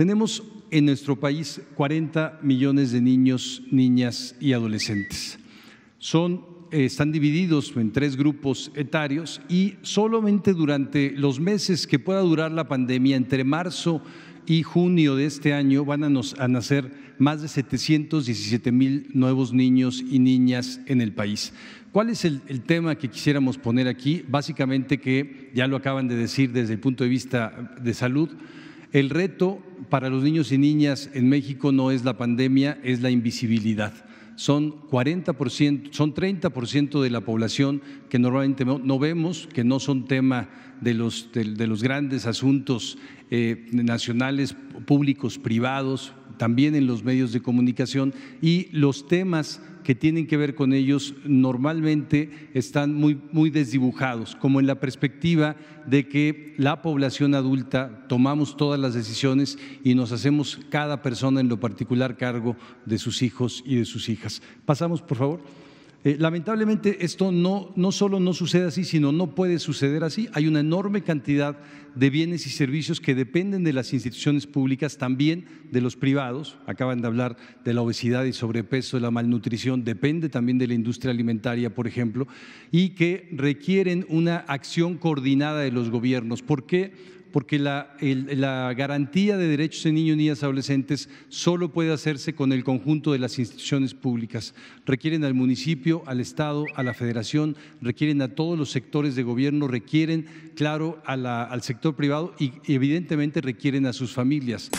Tenemos en nuestro país 40 millones de niños, niñas y adolescentes. Son, eh, están divididos en tres grupos etarios y solamente durante los meses que pueda durar la pandemia, entre marzo y junio de este año, van a, nacer más de 717 mil nuevos niños y niñas en el país. ¿Cuál es el, el, tema que quisiéramos poner aquí? Básicamente que, ya lo acaban de decir desde el punto de vista de salud, el reto para los niños y niñas en México no es la pandemia, es la invisibilidad son 40%, son 30% de la población que normalmente no vemos, que no son tema de los, los grandes asuntos eh, nacionales, públicos, privados, también en los medios de comunicación y los temas que tienen que ver con ellos normalmente están muy, muy desdibujados, como en la perspectiva de que la población adulta tomamos todas las decisiones y nos hacemos cada persona en lo particular cargo de sus hijos y de sus hijas. Pasamos, por favor. Eh, lamentablemente esto no, no solo no sucede así, sino no puede suceder así. Hay una enorme cantidad de bienes y servicios que dependen de las instituciones públicas, también de los privados. Acaban de hablar de la obesidad y sobrepeso, de la malnutrición, depende también de la industria alimentaria, por ejemplo, y que requieren una acción coordinada de los gobiernos. ¿Por qué? porque la, garantía de derechos de niños, niñas, adolescentes solo puede hacerse con el conjunto de las instituciones públicas. Requieren al municipio, al Estado, a la Federación, requieren a todos los sectores de gobierno, requieren, claro, al sector privado y evidentemente requieren a sus familias.